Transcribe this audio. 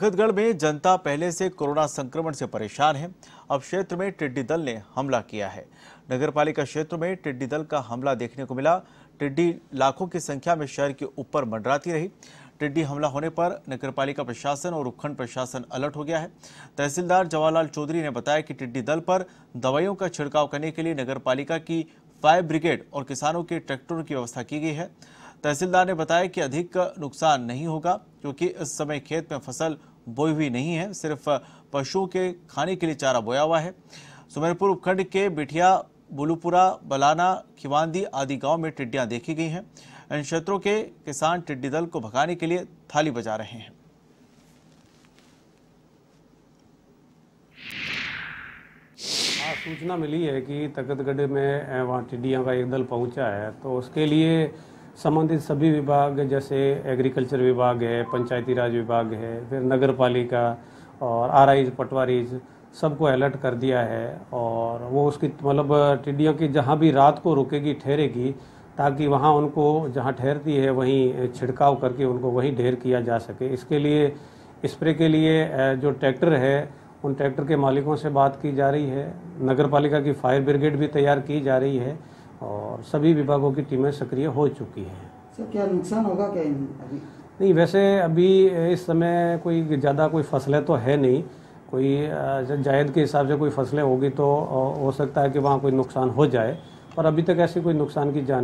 तखतगढ़ में जनता पहले से कोरोना संक्रमण से परेशान है अब क्षेत्र में टिड्डी दल ने हमला किया है नगरपालिका क्षेत्र में टिड्डी दल का हमला देखने को मिला टिड्डी लाखों की संख्या में शहर के ऊपर मंडराती रही टिड्डी हमला होने पर नगरपालिका प्रशासन और उपखंड प्रशासन अलर्ट हो गया है तहसीलदार जवाहरलाल चौधरी ने बताया कि टिड्डी दल पर दवाइयों का छिड़काव करने के लिए नगर की फायर ब्रिगेड और किसानों के ट्रैक्टरों की व्यवस्था की गई है तहसीलदार ने बताया कि अधिक नुकसान नहीं होगा क्योंकि इस समय खेत में फसल बोई हुई नहीं है सिर्फ पशुओं के खाने के लिए चारा बोया हुआ है सुमेरपुर उपखंड के बिठिया बुलूपुरा बलाना खिवांदी आदि गांव में टिड्डियां देखी गई हैं इन क्षेत्रों के किसान टिड्डी दल को भगाने के लिए थाली बजा रहे हैं हाँ, सूचना मिली है कि तकतगढ़ में वहाँ टिड्डियों का एक दल पहुंचा है तो उसके लिए संबंधित सभी विभाग जैसे एग्रीकल्चर विभाग है पंचायती राज विभाग है फिर नगर पालिका और आर आईज पटवारीज सबको अलर्ट कर दिया है और वो उसकी मतलब टिड्डियों की जहाँ भी रात को रुकेगी ठहरेगी ताकि वहाँ उनको जहाँ ठहरती है वहीं छिड़काव करके उनको वहीं ढेर किया जा सके इसके लिए स्प्रे के लिए जो ट्रैक्टर है उन ट्रैक्टर के मालिकों से बात की जा रही है नगर पालिका की फायर ब्रिगेड भी तैयार की जा रही है और सभी विभागों की टीमें सक्रिय हो चुकी हैं सर क्या नुकसान होगा क्या अभी नहीं वैसे अभी इस समय कोई ज़्यादा कोई फसलें तो है नहीं कोई जायद के हिसाब से कोई फसलें होगी तो हो सकता है कि वहाँ कोई नुकसान हो जाए पर अभी तक ऐसी कोई नुकसान की जान